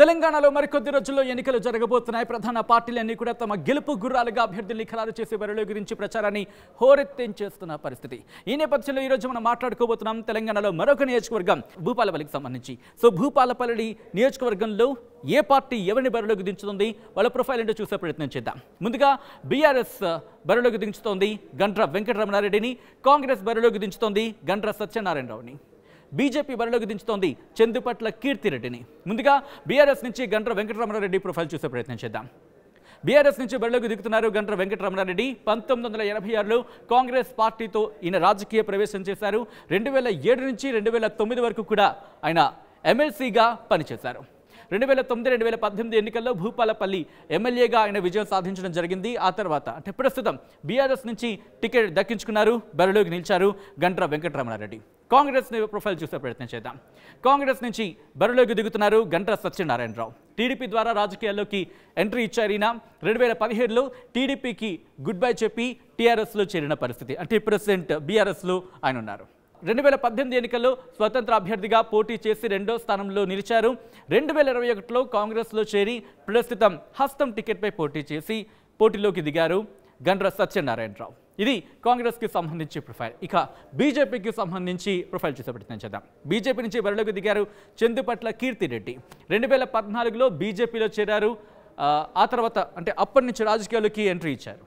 తెలంగాణలో మరికొద్ది రోజుల్లో ఎన్నికలు జరగబోతున్నాయి ప్రధాన పార్టీలన్నీ కూడా తమ గెలుపు గుర్రాలుగా అభ్యర్థుల్ని ఖరారు చేసే బరిలో గురించి ప్రచారాన్ని హోరెత్తించేస్తున్న పరిస్థితి ఈ నేపథ్యంలో ఈరోజు మనం మాట్లాడుకోబోతున్నాం తెలంగాణలో మరొక నియోజకవర్గం భూపాలపల్లికి సంబంధించి సో భూపాలపల్లి నియోజకవర్గంలో ఏ పార్టీ ఎవరిని బరిలోకి దించుతుంది వాళ్ళ ప్రొఫైల్ ఏంటో చూసే ప్రయత్నం చేద్దాం ముందుగా బీఆర్ఎస్ బరిలోకి దించుతోంది గండ్ర వెంకటరమణారెడ్డిని కాంగ్రెస్ బరిలోకి దించుతోంది గండ్ర సత్యనారాయణరావుని బీజేపీ బరిలోకి దించుతోంది చందుపట్ల కీర్తిరెడ్డిని ముందుగా బీఆర్ఎస్ నుంచి గండ్ర వెంకటరమణారెడ్డి ప్రొఫైల్ చూసే ప్రయత్నం చేద్దాం బీఆర్ఎస్ నుంచి బరిలోకి దిగుతున్నారు గండ్ర వెంకటరమణారెడ్డి పంతొమ్మిది వందల ఎనభై ఆరులో కాంగ్రెస్ పార్టీతో ఈయన రాజకీయ ప్రవేశం చేశారు రెండు వేల ఏడు నుంచి రెండు వేల తొమ్మిది వరకు కూడా ఆయన ఎమ్మెల్సీగా పనిచేశారు రెండు వేల తొమ్మిది రెండు వేల పద్దెనిమిది ఎన్నికల్లో భూపాలపల్లి ఎమ్మెల్యేగా ఆయన విజయం సాధించడం జరిగింది ఆ తర్వాత అంటే ప్రస్తుతం బీఆర్ఎస్ నుంచి టికెట్ దక్కించుకున్నారు బరిలోకి నిలిచారు గంట్రా వెంకటరమణారెడ్డి కాంగ్రెస్ ప్రొఫైల్ చూసే ప్రయత్నం చేద్దాం కాంగ్రెస్ నుంచి బరిలోకి దిగుతున్నారు గంట్రా సత్యనారాయణరావు టీడీపీ ద్వారా రాజకీయాల్లోకి ఎంట్రీ ఇచ్చారు ఈయన రెండు వేల పదిహేడులో టీడీపీకి గుడ్ బై చెప్పి టీఆర్ఎస్లో చేరిన పరిస్థితి అంటే ప్రెసిడెంట్ బీఆర్ఎస్లో ఆయన ఉన్నారు రెండు వేల పద్దెనిమిది ఎన్నికల్లో స్వతంత్ర అభ్యర్థిగా పోటీ చేసి రెండో స్థానంలో నిలిచారు రెండు వేల ఇరవై ఒకటిలో కాంగ్రెస్లో చేరి ప్రస్తుతం హస్తం టికెట్పై పోటీ చేసి పోటీలోకి దిగారు గండ్ర సత్యనారాయణరావు ఇది కాంగ్రెస్కి సంబంధించి ప్రొఫైల్ ఇక బీజేపీకి సంబంధించి ప్రొఫైల్ చూసే ప్రయత్నం చేద్దాం బీజేపీ నుంచి బరిలోకి దిగారు చందుపట్ల కీర్తిరెడ్డి రెండు వేల పద్నాలుగులో బీజేపీలో చేరారు ఆ తర్వాత అంటే అప్పటి నుంచి రాజకీయాల్లోకి ఎంట్రీ ఇచ్చారు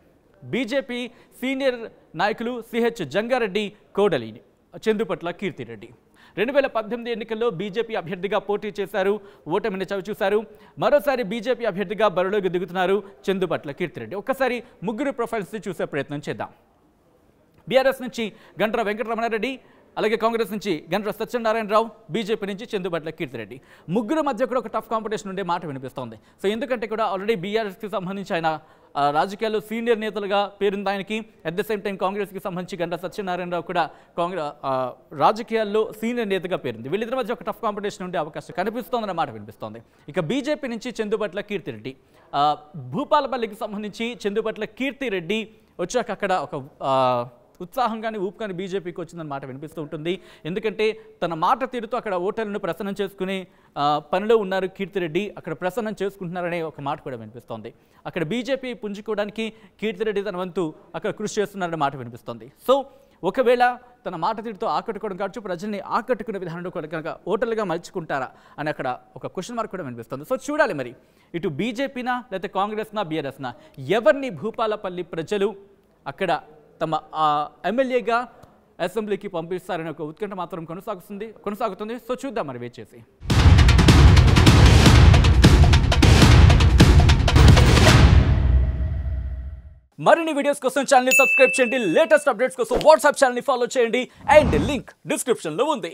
బీజేపీ సీనియర్ నాయకులు సిహెచ్ జంగారెడ్డి కోడలిని చందుపట్ల కీర్తిరెడ్డి రెండు వేల పద్దెనిమిది ఎన్నికల్లో బీజేపీ అభ్యర్థిగా పోటీ చేశారు ఓటమిని చవిచూశారు మరోసారి బీజేపీ అభ్యర్థిగా బరిలోకి దిగుతున్నారు చందుపట్ల కీర్తిరెడ్డి ఒక్కసారి ముగ్గురు ప్రొఫైల్స్ చూసే ప్రయత్నం చేద్దాం బీఆర్ఎస్ నుంచి గంట్ర వెంకటరమణారెడ్డి అలాగే కాంగ్రెస్ నుంచి గంట్ర సత్యనారాయణరావు బీజేపీ నుంచి చందుబట్ల కీర్తిరెడ్డి ముగ్గురు మధ్య కూడా ఒక టఫ్ కాంపిటీషన్ ఉండే మాట వినిపిస్తోంది సో ఎందుకంటే కూడా ఆల్రెడీ బీఆర్ఎస్కి సంబంధించి ఆయన రాజకీయాల్లో సీనియర్ నేతలుగా పేరుంది ఆయనకి అట్ ద సేమ్ టైం కాంగ్రెస్కి సంబంధించి గంటా సత్యనారాయణరావు కూడా కాంగ్రెస్ రాజకీయాల్లో సీనియర్ నేతగా పేరుంది వీళ్ళిద్దరి మధ్య ఒక టఫ్ కాంపిటీషన్ ఉండే అవకాశం మాట వినిపిస్తోంది ఇక బీజేపీ నుంచి చందుపట్ల కీర్తిరెడ్డి భూపాలపల్లికి సంబంధించి చందుపట్ల కీర్తిరెడ్డి వచ్చాక అక్కడ ఒక ఉత్సాహంగానే ఊపుకొని బీజేపీకి వచ్చిందని మాట వినిపిస్తూ ఉంటుంది ఎందుకంటే తన మాట తీరుతో అక్కడ ఓటర్లను ప్రసన్నం చేసుకునే పనిలో ఉన్నారు కీర్తిరెడ్డి అక్కడ ప్రసన్నం చేసుకుంటున్నారనే ఒక మాట కూడా వినిపిస్తోంది అక్కడ బీజేపీ పుంజుకోవడానికి కీర్తిరెడ్డి తన వంతు అక్కడ కృషి చేస్తున్నారనే మాట వినిపిస్తోంది సో ఒకవేళ తన మాట తీరుతో ఆకట్టుకోవడం కావచ్చు ప్రజల్ని ఆకట్టుకునే విధానంలో కూడా కనుక ఓటర్లుగా మలుచుకుంటారా అని అక్కడ ఒక క్వశ్చన్ మార్క్ కూడా వినిపిస్తుంది సో చూడాలి మరి ఇటు బీజేపీనా లేకపోతే కాంగ్రెస్నా బీఆర్ఎస్నా ఎవరిని భూపాలపల్లి ప్రజలు అక్కడ తమ ఎమ్మెల్యేగా అసెంబ్లీకి పంపిస్తారనే ఒక ఉత్కంఠ మాత్రం కొనసాగుతుంది కొనసాగుతుంది సో చూద్దాం మరి వెయిట్ చేసి మరిన్ని వీడియోస్ కోసం ఛానల్ని సబ్స్క్రైబ్ చేయండి లేటెస్ట్ అప్డేట్స్ కోసం వాట్సాప్ ఛానల్ని ఫాలో చేయండి అండ్ లింక్ డిస్క్రిప్షన్లో ఉంది